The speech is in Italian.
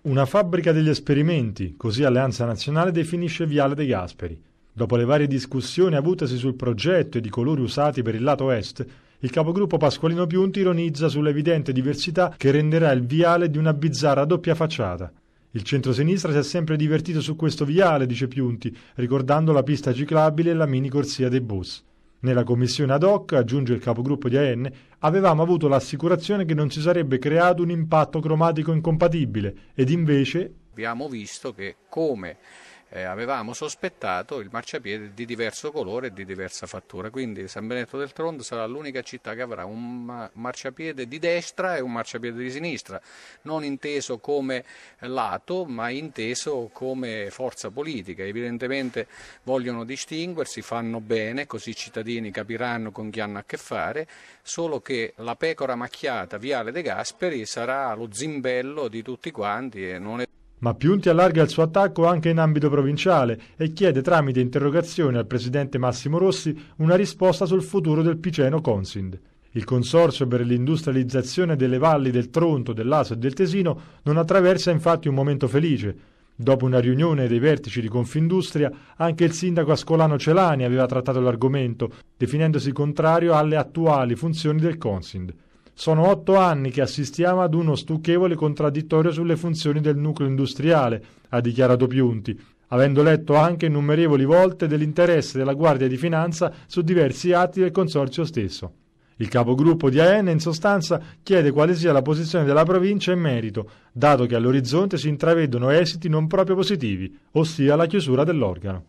Una fabbrica degli esperimenti, così Alleanza Nazionale definisce Viale De Gasperi. Dopo le varie discussioni avutesi sul progetto e i colori usati per il lato est, il capogruppo Pasqualino Piunti ironizza sull'evidente diversità che renderà il viale di una bizzarra doppia facciata. Il centrosinistra si è sempre divertito su questo viale, dice Piunti, ricordando la pista ciclabile e la mini corsia dei bus. Nella commissione ad hoc, aggiunge il capogruppo di AN, avevamo avuto l'assicurazione che non si sarebbe creato un impatto cromatico incompatibile ed invece abbiamo visto che come eh, avevamo sospettato il marciapiede di diverso colore e di diversa fattura. Quindi San Benedetto del Tronto sarà l'unica città che avrà un marciapiede di destra e un marciapiede di sinistra, non inteso come lato, ma inteso come forza politica. Evidentemente vogliono distinguersi, fanno bene, così i cittadini capiranno con chi hanno a che fare, solo che la pecora macchiata Viale De Gasperi sarà lo zimbello di tutti quanti e non è ma Piunti allarga il suo attacco anche in ambito provinciale e chiede tramite interrogazione al presidente Massimo Rossi una risposta sul futuro del Piceno Consind. Il Consorzio per l'industrializzazione delle valli del Tronto, dell'Aso e del Tesino non attraversa infatti un momento felice. Dopo una riunione dei vertici di Confindustria, anche il sindaco Ascolano Celani aveva trattato l'argomento, definendosi contrario alle attuali funzioni del Consind. Sono otto anni che assistiamo ad uno stucchevole contraddittorio sulle funzioni del nucleo industriale, ha dichiarato Piunti, avendo letto anche innumerevoli volte dell'interesse della Guardia di Finanza su diversi atti del consorzio stesso. Il capogruppo di AN in sostanza chiede quale sia la posizione della provincia in merito, dato che all'orizzonte si intravedono esiti non proprio positivi, ossia la chiusura dell'organo.